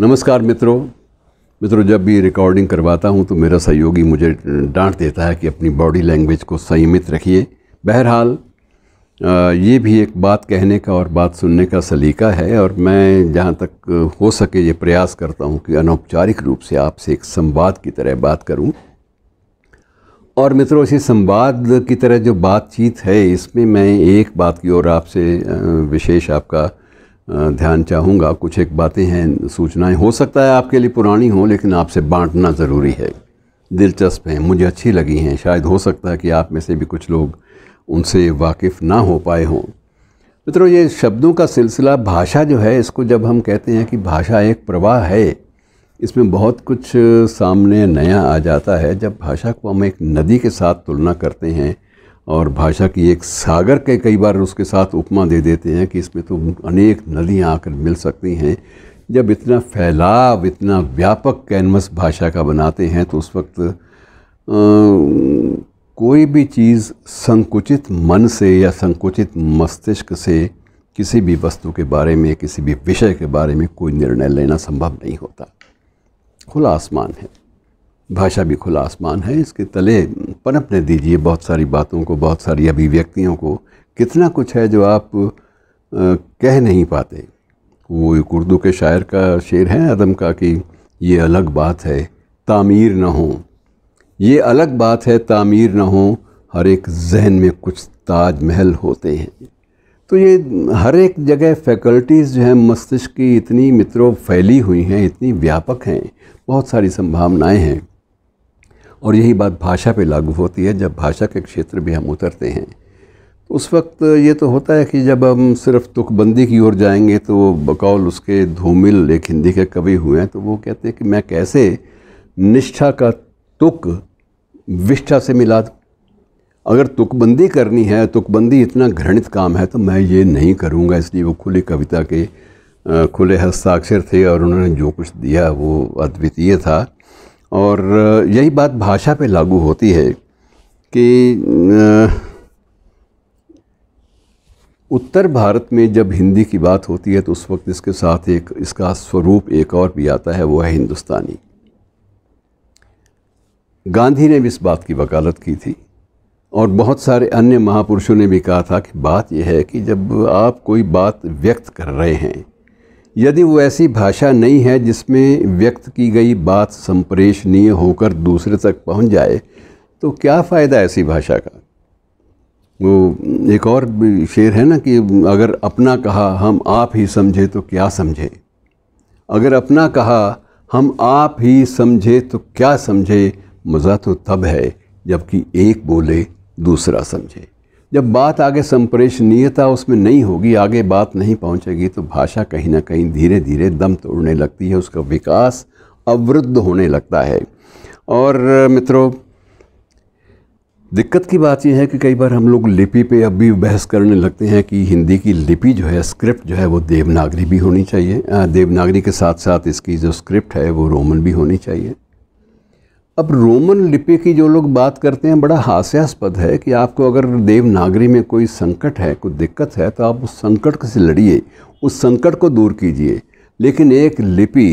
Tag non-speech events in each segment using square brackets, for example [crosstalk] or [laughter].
नमस्कार मित्रों मित्रों जब भी रिकॉर्डिंग करवाता हूँ तो मेरा सहयोगी मुझे डांट देता है कि अपनी बॉडी लैंग्वेज को संयमित रखिए बहरहाल ये भी एक बात कहने का और बात सुनने का सलीका है और मैं जहाँ तक हो सके ये प्रयास करता हूँ कि अनौपचारिक रूप से आपसे एक संवाद की तरह बात करूँ और मित्रों इसी संवाद की तरह जो बातचीत है इसमें मैं एक बात की ओर आपसे विशेष आपका ध्यान चाहूँगा कुछ एक बातें हैं सूचनाएं हो सकता है आपके लिए पुरानी हो लेकिन आपसे बांटना ज़रूरी है दिलचस्प हैं मुझे अच्छी लगी हैं शायद हो सकता है कि आप में से भी कुछ लोग उनसे वाकिफ़ ना हो पाए हों मित्रों ये शब्दों का सिलसिला भाषा जो है इसको जब हम कहते हैं कि भाषा एक प्रवाह है इसमें बहुत कुछ सामने नया आ जाता है जब भाषा को हम एक नदी के साथ तुलना करते हैं और भाषा की एक सागर के कई बार उसके साथ उपमा दे देते हैं कि इसमें तो अनेक नदियाँ आकर मिल सकती हैं जब इतना फैलाव इतना व्यापक कैनवस भाषा का बनाते हैं तो उस वक्त आ, कोई भी चीज़ संकुचित मन से या संकुचित मस्तिष्क से किसी भी वस्तु के बारे में किसी भी विषय के बारे में कोई निर्णय लेना संभव नहीं होता खुला आसमान है भाषा भी खुला आसमान है इसके तले पनपने दीजिए बहुत सारी बातों को बहुत सारी अभिव्यक्तियों को कितना कुछ है जो आप आ, कह नहीं पाते वो एक उर्दू के शायर का शेर है अदम का कि ये अलग बात है तामीर न हो ये अलग बात है तामीर न हो हर एक जहन में कुछ ताज महल होते हैं तो ये हर एक जगह फैकल्टीज़ जो हैं मस्तिष्क की इतनी मित्रों फैली हुई हैं इतनी व्यापक हैं बहुत सारी संभावनाएं हैं और यही बात भाषा पे लागू होती है जब भाषा के क्षेत्र में हम उतरते हैं तो उस वक्त ये तो होता है कि जब हम सिर्फ तुकबंदी की ओर जाएंगे तो बकौल उसके धूमिल एक हिंदी के कवि हुए हैं तो वो कहते हैं कि मैं कैसे निष्ठा का तुक विष्ठा से मिला दूँ अगर तुकबंदी करनी है तुकबंदी इतना घृणित काम है तो मैं ये नहीं करूँगा इसलिए वो खुली कविता के खुले हस्ताक्षर थे और उन्होंने जो कुछ दिया वो अद्वितीय था और यही बात भाषा पे लागू होती है कि उत्तर भारत में जब हिंदी की बात होती है तो उस वक्त इसके साथ एक इसका स्वरूप एक और भी आता है वो है हिंदुस्तानी गांधी ने भी इस बात की वकालत की थी और बहुत सारे अन्य महापुरुषों ने भी कहा था कि बात यह है कि जब आप कोई बात व्यक्त कर रहे हैं यदि वो ऐसी भाषा नहीं है जिसमें व्यक्त की गई बात संप्रेषणीय होकर दूसरे तक पहुंच जाए तो क्या फ़ायदा ऐसी भाषा का वो एक और शेर है ना कि अगर अपना कहा हम आप ही समझे तो क्या समझे अगर अपना कहा हम आप ही समझे तो क्या समझे मज़ा तो तब है जबकि एक बोले दूसरा समझे जब बात आगे संप्रेषणीयता उसमें नहीं होगी आगे बात नहीं पहुंचेगी तो भाषा कहीं ना कहीं धीरे धीरे दम तोड़ने लगती है उसका विकास अवरुद्ध होने लगता है और मित्रों दिक्कत की बात यह है कि कई बार हम लोग लिपि पे अब भी बहस करने लगते हैं कि हिंदी की लिपि जो है स्क्रिप्ट जो है वो देवनागरी भी होनी चाहिए देवनागरी के साथ साथ इसकी जो स्क्रिप्ट है वो रोमन भी होनी चाहिए अब रोमन लिपि की जो लोग बात करते हैं बड़ा हास्यास्पद है कि आपको अगर देवनागरी में कोई संकट है कोई दिक्कत है तो आप उस संकट से लड़िए उस संकट को दूर कीजिए लेकिन एक लिपि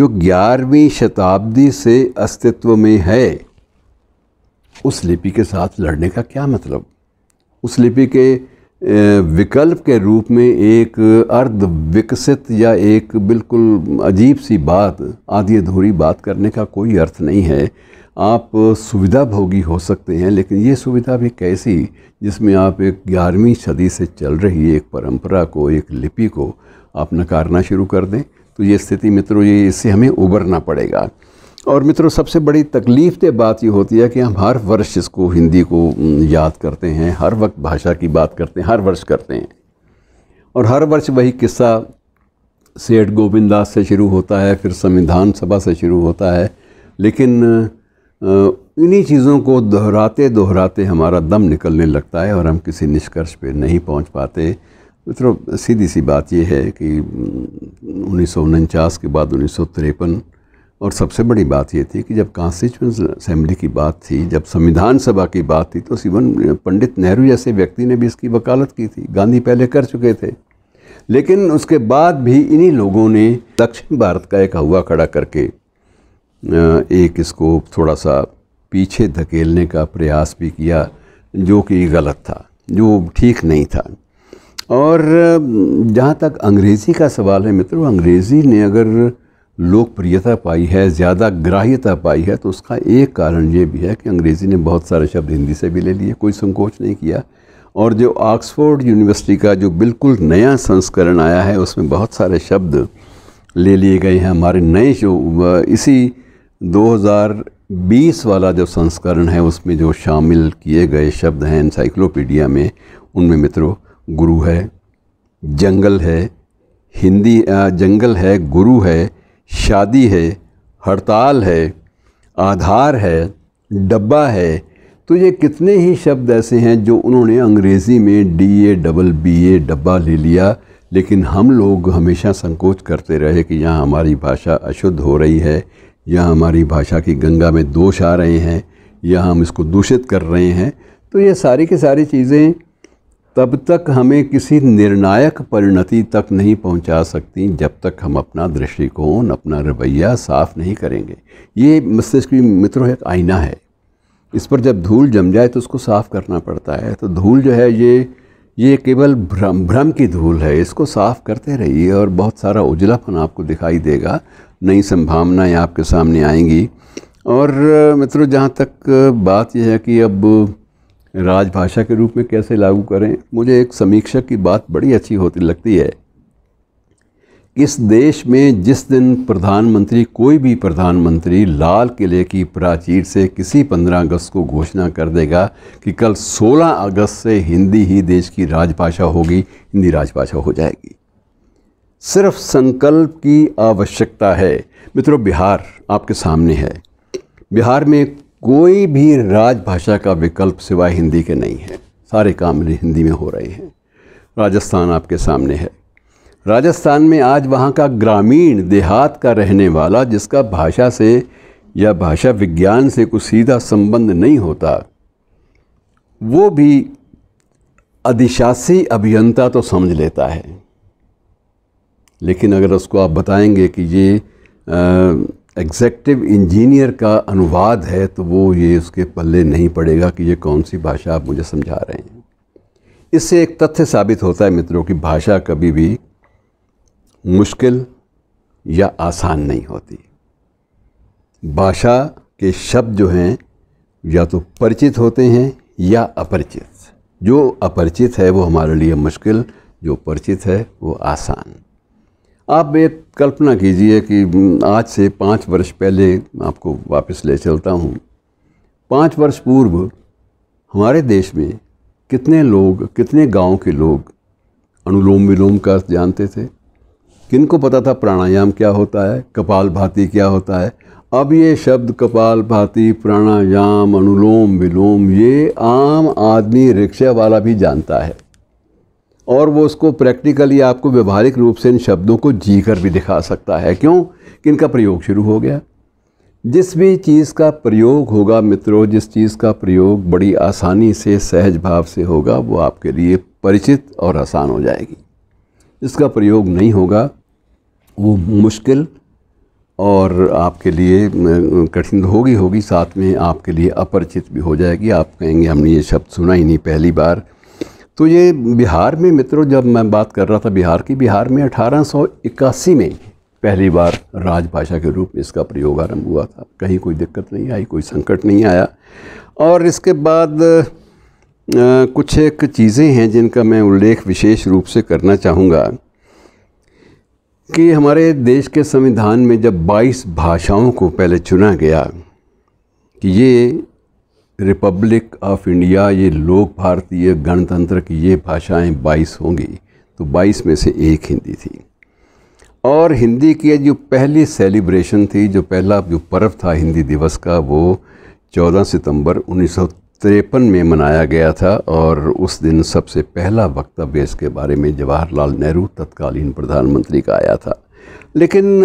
जो ग्यारहवीं शताब्दी से अस्तित्व में है उस लिपि के साथ लड़ने का क्या मतलब उस लिपि के विकल्प के रूप में एक अर्ध विकसित या एक बिल्कुल अजीब सी बात आधी अधूरी बात करने का कोई अर्थ नहीं है आप सुविधा भोगी हो सकते हैं लेकिन ये सुविधा भी कैसी जिसमें आप एक ग्यारहवीं सदी से चल रही एक परंपरा को एक लिपि को आप नकारना शुरू कर दें तो ये स्थिति मित्रों ये इससे हमें उबरना पड़ेगा और मित्रों सबसे बड़ी तकलीफ़ दे बात ये होती है कि हम हर वर्ष इसको हिंदी को याद करते हैं हर वक्त भाषा की बात करते हैं हर वर्ष करते हैं और हर वर्ष वही किस्सा सेठ गोविंददास से शुरू होता है फिर संविधान सभा से शुरू होता है लेकिन इन्हीं चीज़ों को दोहराते दोहराते हमारा दम निकलने लगता है और हम किसी निष्कर्ष पे नहीं पहुंच पाते मित्रों सीधी सी बात यह है कि उन्नीस के बाद उन्नीस और सबसे बड़ी बात ये थी कि जब कॉन्स्टिट्यूंस असम्बली की बात थी जब संविधान सभा की बात थी तो सिवन पंडित नेहरू जैसे व्यक्ति ने भी इसकी वकालत की थी गांधी पहले कर चुके थे लेकिन उसके बाद भी इन्हीं लोगों ने दक्षिण भारत का एक हवा खड़ा करके एक इसको थोड़ा सा पीछे धकेलने का प्रयास भी किया जो कि गलत था जो ठीक नहीं था और जहाँ तक अंग्रेज़ी का सवाल है मित्रों अंग्रेज़ी ने अगर लोकप्रियता पाई है ज़्यादा ग्राह्यता पाई है तो उसका एक कारण ये भी है कि अंग्रेज़ी ने बहुत सारे शब्द हिंदी से भी ले लिए कोई संकोच नहीं किया और जो ऑक्सफोर्ड यूनिवर्सिटी का जो बिल्कुल नया संस्करण आया है उसमें बहुत सारे शब्द ले लिए गए हैं हमारे नए जो इसी 2020 वाला जो संस्करण है उसमें जो शामिल किए गए शब्द हैं इंसाइक्लोपीडिया में उनमें मित्रों गुरु है जंगल है हिंदी जंगल है गुरु है शादी है हड़ताल है आधार है डब्बा है तो ये कितने ही शब्द ऐसे हैं जो उन्होंने अंग्रेज़ी में D A double B A डब्बा ले लिया लेकिन हम लोग हमेशा संकोच करते रहे कि यहाँ हमारी भाषा अशुद्ध हो रही है या हमारी भाषा की गंगा में दोष आ रहे हैं या हम इसको दूषित कर रहे हैं तो ये सारी की सारी चीज़ें तब तक हमें किसी निर्णायक परिणति तक नहीं पहुंचा सकती जब तक हम अपना दृष्टिकोण अपना रवैया साफ नहीं करेंगे ये मस्तिष्क की मित्रों एक आईना है इस पर जब धूल जम जाए तो उसको साफ़ करना पड़ता है तो धूल जो है ये ये केवल भ्रम भ्रम की धूल है इसको साफ़ करते रहिए और बहुत सारा उजलापन आपको दिखाई देगा नई संभावनाएँ आपके सामने आएंगी और मित्रों जहाँ तक बात यह है कि अब राजभाषा के रूप में कैसे लागू करें मुझे एक समीक्षक की बात बड़ी अच्छी होती लगती है इस देश में जिस दिन प्रधानमंत्री कोई भी प्रधानमंत्री लाल किले की प्राचीर से किसी 15 अगस्त को घोषणा कर देगा कि कल 16 अगस्त से हिंदी ही देश की राजभाषा होगी हिंदी राजभाषा हो जाएगी सिर्फ संकल्प की आवश्यकता है मित्रों बिहार आपके सामने है बिहार में कोई भी राजभाषा का विकल्प सिवाय हिंदी के नहीं है सारे काम हिंदी में हो रहे हैं राजस्थान आपके सामने है राजस्थान में आज वहाँ का ग्रामीण देहात का रहने वाला जिसका भाषा से या भाषा विज्ञान से कुछ सीधा संबंध नहीं होता वो भी अधिशासी अभियंता तो समझ लेता है लेकिन अगर उसको आप बताएंगे कि ये एग्जेक्टिव इंजीनियर का अनुवाद है तो वो ये उसके पल्ले नहीं पड़ेगा कि ये कौन सी भाषा आप मुझे समझा रहे हैं इससे एक तथ्य साबित होता है मित्रों की भाषा कभी भी मुश्किल या आसान नहीं होती भाषा के शब्द जो हैं या तो परिचित होते हैं या अपरिचित जो अपरिचित है वो हमारे लिए मुश्किल जो परिचित है वो आसान आप एक कल्पना कीजिए कि हम्म, आज से पाँच वर्ष पहले आपको वापस ले चलता हूँ पाँच वर्ष पूर्व हमारे देश में कितने लोग कितने गांव के लोग अनुलोम विलोम का जानते थे किनको पता था प्राणायाम क्या होता है कपाल भाती क्या होता है अब ये शब्द कपाल भाती प्राणायाम अनुलोम विलोम ये आम आदमी रिक्शा वाला भी जानता है और वो उसको प्रैक्टिकली आपको व्यवहारिक रूप से इन शब्दों को जी कर भी दिखा सकता है क्यों कि इनका प्रयोग शुरू हो गया जिस भी चीज़ का प्रयोग होगा मित्रों जिस चीज़ का प्रयोग बड़ी आसानी से सहज भाव से होगा वो आपके लिए परिचित और आसान हो जाएगी जिसका प्रयोग नहीं होगा वो मुश्किल और आपके लिए कठिन तो होगी होगी साथ में आपके लिए अपरिचित भी हो जाएगी आप कहेंगे हमने ये शब्द सुना ही नहीं पहली बार तो ये बिहार में मित्रों जब मैं बात कर रहा था बिहार की बिहार में 1881 में पहली बार राजभाषा के रूप में इसका प्रयोग आरंभ हुआ था कहीं कोई दिक्कत नहीं आई कोई संकट नहीं आया और इसके बाद आ, कुछ एक चीज़ें हैं जिनका मैं उल्लेख विशेष रूप से करना चाहूँगा कि हमारे देश के संविधान में जब 22 भाषाओं को पहले चुना गया कि ये रिपब्लिक ऑफ इंडिया ये लोक भारतीय गणतंत्र की ये भाषाएं 22 होंगी तो 22 में से एक हिंदी थी और हिंदी की जो पहली सेलिब्रेशन थी जो पहला जो पर्व था हिंदी दिवस का वो 14 सितंबर उन्नीस में मनाया गया था और उस दिन सबसे पहला वक्तव्य इसके बारे में जवाहरलाल नेहरू तत्कालीन प्रधानमंत्री का आया था लेकिन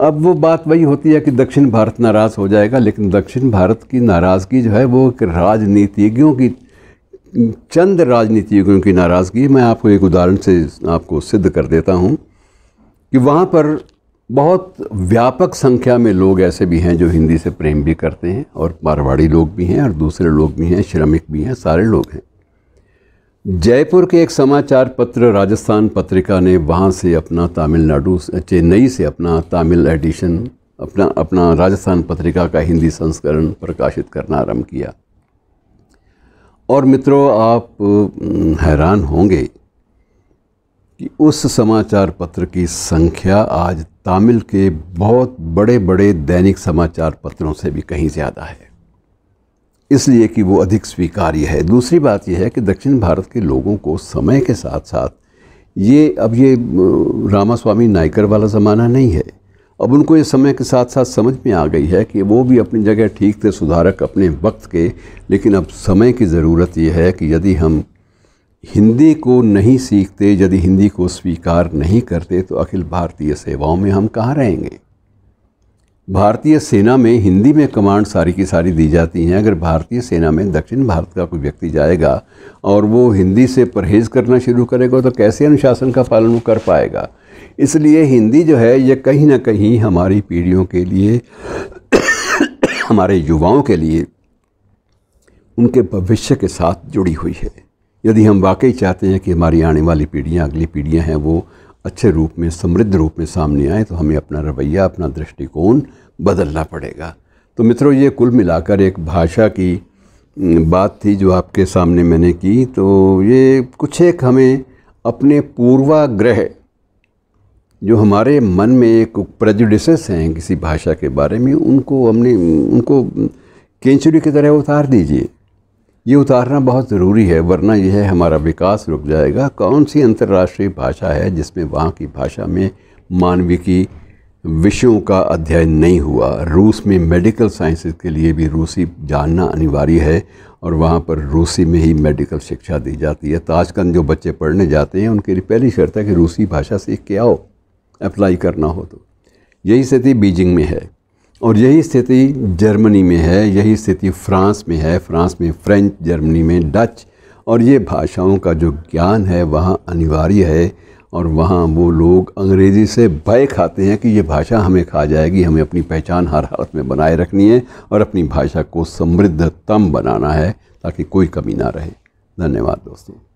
अब वो बात वही होती है कि दक्षिण भारत नाराज़ हो जाएगा लेकिन दक्षिण भारत की नाराज़गी जो है वो एक राजनीतिज्ञों की चंद राजनीतिज्ञों की नाराज़गी मैं आपको एक उदाहरण से आपको सिद्ध कर देता हूँ कि वहाँ पर बहुत व्यापक संख्या में लोग ऐसे भी हैं जो हिंदी से प्रेम भी करते हैं और मारवाड़ी लोग भी हैं और दूसरे लोग भी हैं श्रमिक भी हैं सारे लोग हैं जयपुर के एक समाचार पत्र राजस्थान पत्रिका ने वहाँ से अपना तमिलनाडु चेन्नई से अपना तमिल एडिशन अपना अपना राजस्थान पत्रिका का हिंदी संस्करण प्रकाशित करना आरंभ किया और मित्रों आप हम्म, हैरान होंगे कि उस समाचार पत्र की संख्या आज तमिल के बहुत बड़े बड़े दैनिक समाचार पत्रों से भी कहीं ज़्यादा है इसलिए कि वो अधिक स्वीकार्य है दूसरी बात यह है कि दक्षिण भारत के लोगों को समय के साथ साथ ये अब ये रामा स्वामी नायकर वाला ज़माना नहीं है अब उनको ये समय के साथ साथ समझ में आ गई है कि वो भी अपनी जगह ठीक थे सुधारक अपने वक्त के लेकिन अब समय की ज़रूरत यह है कि यदि हम हिंदी को नहीं सीखते यदि हिंदी को स्वीकार नहीं करते तो अखिल भारतीय सेवाओं में हम कहाँ रहेंगे भारतीय सेना में हिंदी में कमांड सारी की सारी दी जाती हैं अगर भारतीय सेना में दक्षिण भारत का कोई व्यक्ति जाएगा और वो हिंदी से परहेज़ करना शुरू करेगा तो कैसे अनुशासन का पालन वो कर पाएगा इसलिए हिंदी जो है ये कहीं ना कहीं हमारी पीढ़ियों के लिए [coughs] हमारे युवाओं के लिए उनके भविष्य के साथ जुड़ी हुई है यदि हम वाकई चाहते हैं कि हमारी आने वाली पीढ़ियाँ अगली पीढ़ियाँ हैं वो अच्छे रूप में समृद्ध रूप में सामने आए तो हमें अपना रवैया अपना दृष्टिकोण बदलना पड़ेगा तो मित्रों ये कुल मिलाकर एक भाषा की बात थी जो आपके सामने मैंने की तो ये कुछ एक हमें अपने पूर्वाग्रह जो हमारे मन में एक प्रजुडिसेस हैं किसी भाषा के बारे में उनको हमने उनको केंचुड़ी की तरह उतार दीजिए ये उतारना बहुत ज़रूरी है वरना यह हमारा विकास रुक जाएगा कौन सी अंतर्राष्ट्रीय भाषा है जिसमें वहाँ की भाषा में की विषयों का अध्ययन नहीं हुआ रूस में मेडिकल साइंसेस के लिए भी रूसी जानना अनिवार्य है और वहाँ पर रूसी में ही मेडिकल शिक्षा दी जाती है तो आजकल जो बच्चे पढ़ने जाते हैं उनके लिए पहली शर्त है कि रूसी भाषा सीख के आओ अप्लाई करना हो तो यही स्थिति बीजिंग में है और यही स्थिति जर्मनी में है यही स्थिति फ्रांस में है फ्रांस में फ्रेंच जर्मनी में डच और ये भाषाओं का जो ज्ञान है वहाँ अनिवार्य है और वहाँ वो लोग अंग्रेज़ी से भय खाते हैं कि ये भाषा हमें खा जाएगी हमें अपनी पहचान हर हालत में बनाए रखनी है और अपनी भाषा को समृद्धतम बनाना है ताकि कोई कमी ना रहे धन्यवाद दोस्तों